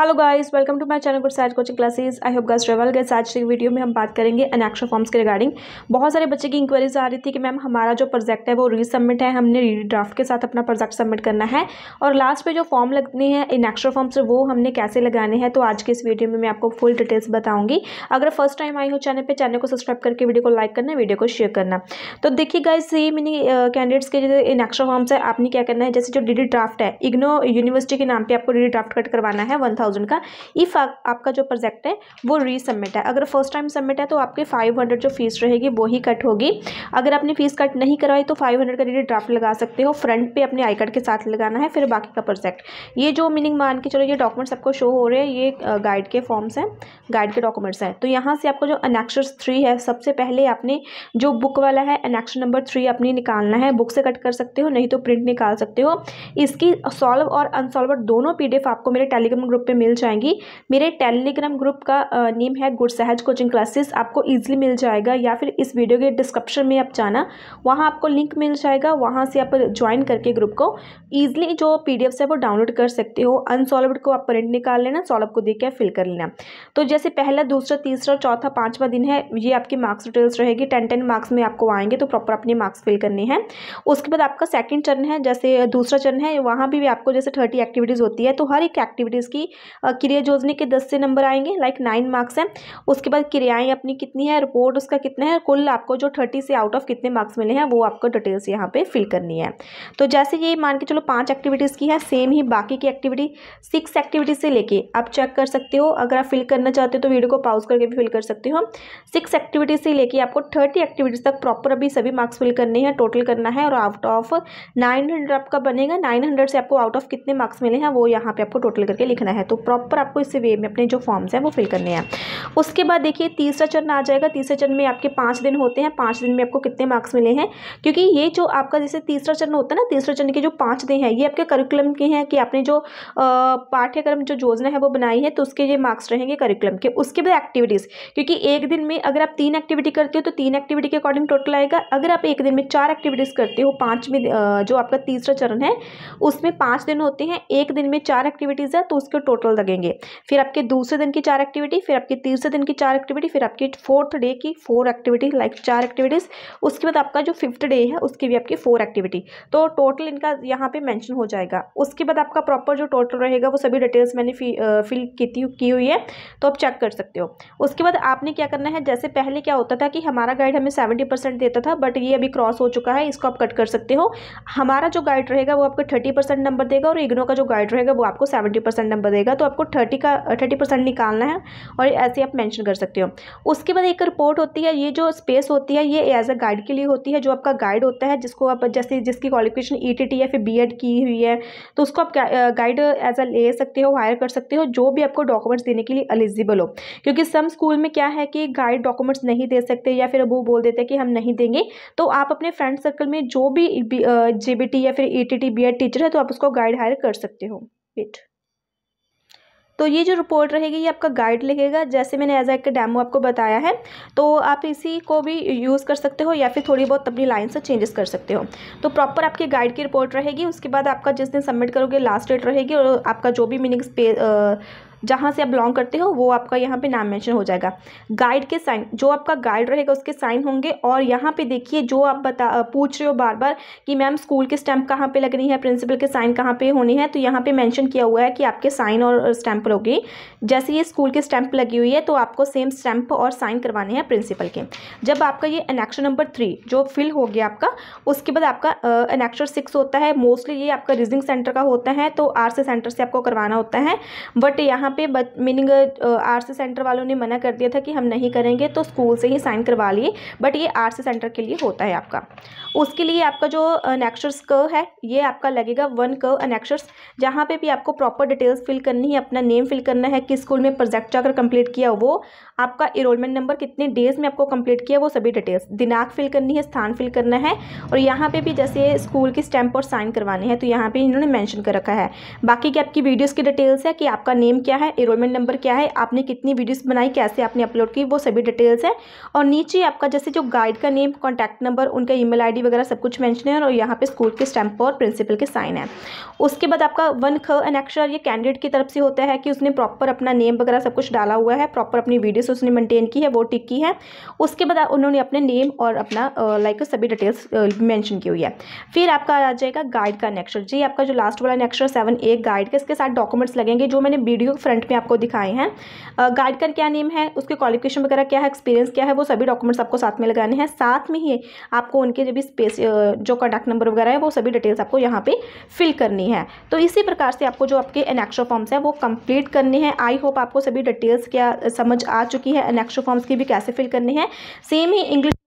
hello guys welcome to my channel पर Sahaj coaching classes I hope guys travel गए आज की वीडियो में हम बात करेंगे अनेक्शा फॉर्म्स के रिगार्डिंग बहुत सारे बच्चे की इंक्वायरीज आ रही थी कि मैम हमारा जो प्रोजेक्ट है वो री सबमिट है हमने री ड्राफ्ट के साथ अपना प्रोजेक्ट सबमिट करना है और लास्ट पे जो फॉर्म लगने हैं इनेक्शा फॉर्म्स वो हमने कैसे लगाने हैं तो आज की इस वीडियो में मैं आपको फुल डिटेल्स बताऊँगी अगर फर्स्ट टाइम आई हो चैनल पर चैनल को सब्सक्राइब करके वीडियो को लाइक करना वीडियो को शेयर करना तो देखिए गाइज से मिनी कैंडिडेट्स के जैसे इनेक्शा फॉर्म्स है आपने क्या करना है जैसे जो डी ड्राफ्ट है इग्नो यूनिवर्सिटी के नाम पर आपको डी ड्राफ्ट कट करवाना है वन थाउजेंड का इफ़ आपका जो प्रोजेक्ट है वो रीसबमिट है अगर फर्स्ट टाइम सबमिट है तो आपके फाइव हंड्रेड जो फीस रहेगी वो ही कट होगी अगर आपने फीस कट नहीं करवाई तो फाइव हंड्रेड का रीडी ड्राफ्ट लगा सकते हो फ्रंट पे अपने आई कार्ड के साथ लगाना है फिर बाकी का प्रोजेक्ट ये जो मीनिंग मान के चलो ये डॉक्यूमेंट्स आपको शो हो रहे हैं ये गाइड के फॉर्म्स हैं गाइड के डॉक्यूमेंट्स हैं तो यहाँ से आपको जो अनेक्शर थ्री है सबसे पहले आपने जो बुक वाला है अनेक्शन नंबर थ्री अपनी निकालना है बुक से कट कर सकते हो नहीं तो प्रिंट निकाल सकते हो इसकी सॉल्व और अनसॉल्व दोनों पीडीएफ आपको मेरे टेलीग्राम ग्रुप पर मिल जाएंगी मेरे टेलीग्राम ग्रुप का नेम है सहज कोचिंग क्लासेस आपको ईजिली मिल जाएगा या फिर इस वीडियो के डिस्क्रिप्शन में आप जाना वहाँ आपको लिंक मिल जाएगा वहाँ से आप ज्वाइन करके ग्रुप को ईजिली जो पी है वो डाउनलोड कर सकते हो अनसॉल्वड को आप प्रिंट निकाल लेना सॉल्व को देख के फिल कर लेना तो जैसे पहला दूसरा तीसरा चौथा पाँचवा दिन है ये आपके मार्क्स डिटेल्स रहेगी टेन टेन मार्क्स में आपको आएंगे तो प्रॉपर अपने मार्क्स फिल करने हैं उसके बाद आपका सेकेंड चरण है जैसे दूसरा चरण है वहाँ भी, भी आपको जैसे थर्टी एक्टिविटीज़ होती है तो हर एक एक्टिविटीज़ की क्रिया जोजने के दस से नंबर आएंगे लाइक नाइन मार्क्स हैं उसके बाद क्रियाएँ अपनी कितनी है रिपोर्ट उसका कितना है कुल आपको जो थर्टी से आउट ऑफ कितने मार्क्स मिले हैं वो आपको डिटेल्स यहाँ पर फिल करनी है तो जैसे ये मान के चलो पाँच एक्टिविटीज़ की है सेम ही बाकी की एक्टिविटी सिक्स एक्टिविटीज से लेके आप चेक कर सकते हो अगर आप फिल करना चाहते हो तो वीडियो को पाउज करके भी फिल कर सकते हो सिक्स एक्टिविटीज से लेके आपको थर्टी एक्टिविटीज़ तक प्रॉपर अभी सभी मार्क्स फिल करने हैं टोटल करना है और आउट ऑफ नाइन हंड्रेड आपका बनेगा नाइन हंड्रेड से आपको आउट ऑफ कितने मार्क्स मिले हैं वो यहाँ पे आपको टोटल करके लिखना है तो प्रॉपर आपको इस वे में अपने जो फॉर्म्स हैं वो फिल करने हैं उसके बाद देखिए तीसरा चरण आ जाएगा तीसरे चरण में आपके पाँच दिन होते हैं पाँच दिन में आपको कितने मार्क्स मिले हैं क्योंकि ये जो आपका जैसे तीसरा चरण होता है ना तीसरे चरण के जो पाँच दिन हैं ये आपके करिकुलम के हैं कि आपने जो पाठ्यक्रम जो योजना है वो बनाई है तो उसके ये मार्क्स रहेंगे करिकुलम के उसके बाद एक्टिविटीज़ क्योंकि एक दिन में अगर आप तीन एक्टिविटी करते हो तो तीन एक्टिविटी के अकॉर्डिंग टोटल आएगा अगर आप एक दिन में चार एक्टिविटीज़ करते हो पाँच में जो आपका तीसरा चरण है उसमें पाँच दिन होते हैं एक दिन में चार एक्टिविटीज़ है तो उसके टोटल टोटल लगेंगे फिर आपके दूसरे दिन की चार एक्टिविटी फिर आपकी तीसरे दिन की चार एक्टिविटी फिर आपकी फोर्थ डे की फोर एक्टिविटी लाइक चार एक्टिविटीज़ उसके बाद आपका जो फिफ्थ डे है उसकी भी आपकी फोर एक्टिविटी तो टोटल इनका यहाँ पे मैंशन हो जाएगा उसके बाद आपका प्रॉपर जो टोटल रहेगा वो सभी डिटेल्स मैंने फिल की की हुई है तो आप चेक कर सकते हो उसके बाद आपने क्या करना है जैसे पहले क्या होता था कि हमारा गाइड हमें सेवेंटी परसेंट देता था बट ये अभी क्रॉस हो चुका है इसको आप कट कर सकते हो हमारा जो गाइड रहेगा वो आपको थर्टी परसेंट नंबर देगा और इग्नो का जो गाइड रहेगा वो आपको सेवेंटी परसेंट नंबर देगा रहेगा तो आपको थर्टी का थर्टी परसेंट निकालना है और ऐसे आप मेंशन कर सकते हो उसके बाद एक रिपोर्ट होती है ये जो स्पेस होती है ये एज अ गाइड के लिए होती है जो आपका गाइड होता है जिसको आप जैसे जिसकी क्वालिफिकेशन ई टी टी या फिर बी की हुई है तो उसको आप गाइड एज अ ले सकते हो हायर कर सकते हो जो भी आपको डॉक्यूमेंट्स देने के लिए एलिजिबल हो क्योंकि सम स्कूल में क्या है कि गाइड डॉक्यूमेंट्स नहीं दे सकते या फिर वो बोल देते हैं कि हम नहीं देंगे तो आप अपने फ्रेंड सर्कल में जो भी जे या फिर ई टी टी टीचर है तो आप उसको गाइड हायर कर सकते हो वेट तो ये जो रिपोर्ट रहेगी ये आपका गाइड लिखेगा जैसे मैंने एज एक डेमो आपको बताया है तो आप इसी को भी यूज़ कर सकते हो या फिर थोड़ी बहुत अपनी लाइन से चेंजेस कर सकते हो तो प्रॉपर आपकी गाइड की रिपोर्ट रहेगी उसके बाद आपका जिस दिन सबमिट करोगे लास्ट डेट रहेगी और आपका जो भी मीनिंग जहाँ से आप बिलोंग करते हो वो आपका यहाँ पे नाम मेंशन हो जाएगा गाइड के साइन जो आपका गाइड रहेगा उसके साइन होंगे और यहाँ पे देखिए जो आप बता पूछ रहे हो बार बार कि मैम स्कूल के स्टैंप कहाँ पे लगनी है प्रिंसिपल के साइन कहाँ पे होने हैं तो यहाँ पे मेंशन किया हुआ है कि आपके साइन और स्टैंप होगी जैसे ये स्कूल के स्टैंप लगी हुई है तो आपको सेम स्टैंप और साइन करवाने हैं प्रिंसिपल के जब आपका ये अनेक्शन नंबर थ्री जो फिल हो गया आपका उसके बाद आपका अनेक्चर सिक्स होता है मोस्टली ये आपका रीजनिंग सेंटर का होता है तो आर सेंटर से आपको करवाना होता है बट यहाँ यहाँ पे बच मीनिंग आर्ट्स सेंटर वालों ने मना कर दिया था कि हम नहीं करेंगे तो स्कूल से ही साइन करवा लिए बट ये आर्ट्स सेंटर के लिए होता है आपका उसके लिए आपका जो अनेक्शर्स क है ये आपका लगेगा वन क अनेक्शर्स जहाँ पे भी आपको प्रॉपर डिटेल्स फिल करनी है अपना नेम फिल करना है किस स्कूल में प्रोजेक्ट जाकर कंप्लीट किया वो आपका इरोलमेंट नंबर कितने डेज़ में आपको कंप्लीट किया वो सभी डिटेल्स दिनाक फिल करनी है स्थान फिल करना है और यहाँ पे भी जैसे स्कूल की स्टैंप और साइन करवाने हैं तो यहाँ पे इन्होंने मेंशन कर रखा है बाकी की आपकी वीडियोस की डिटेल्स है कि आपका नेम क्या क्या है इनरोलमेंट नंबर क्या है आपने कितनी वीडियोस बनाई कैसे आपने अपलोड की वो सभी डिटेल्स है और नीचे आपका जैसे जो गाइड का नेम कॉन्टैक्ट नंबर उनका ईमेल आईडी वगैरह सब कुछ मैंशन है और यहाँ पे स्कूल के स्टैंप और प्रिंसिपल के साइन है उसके बाद आपका वन ख एन एक्शर ये कैंडिडेट की तरफ से होता है कि उसने प्रॉपर अपना नेम वगैरह सब कुछ डाला हुआ है प्रॉपर अपनी वीडियोज़ उसने मेनटेन की है वो टिक की है उसके बाद उन्होंने अपने नेम और अपना लाइक सभी डिटेल्स मैंशन की हुई है फिर आपका आ जाएगा गाइड का नेक्शर जी आपका जो लास्ट वाला नेक्शर सेवन ए गाइड का इसके साथ डॉक्यूमेंट्स लगेंगे जो मैंने वीडियो फ्रंट में आपको दिखाए हैं गाइड का क्या नेम है उसके क्वालिफिकेशन वगैरह क्या है एक्सपीरियंस क्या है वो सभी डॉक्यूमेंट्स आपको साथ में लगाने हैं साथ में ही आपको उनके जो भी स्पेस जो कॉन्टैक्ट नंबर वगैरह है वो सभी डिटेल्स आपको यहाँ पर फिल करनी है तो इसी प्रकार से आपको जो आपके एनेक्शो फॉर्म्स हैं वो कंप्लीट करने हैं आई होप आपको सभी डिटेल्स क्या समझ आ चुकी है एनेक्शो फॉर्म्स की भी कैसे फिल करने हैं सेम ही इंग्लिश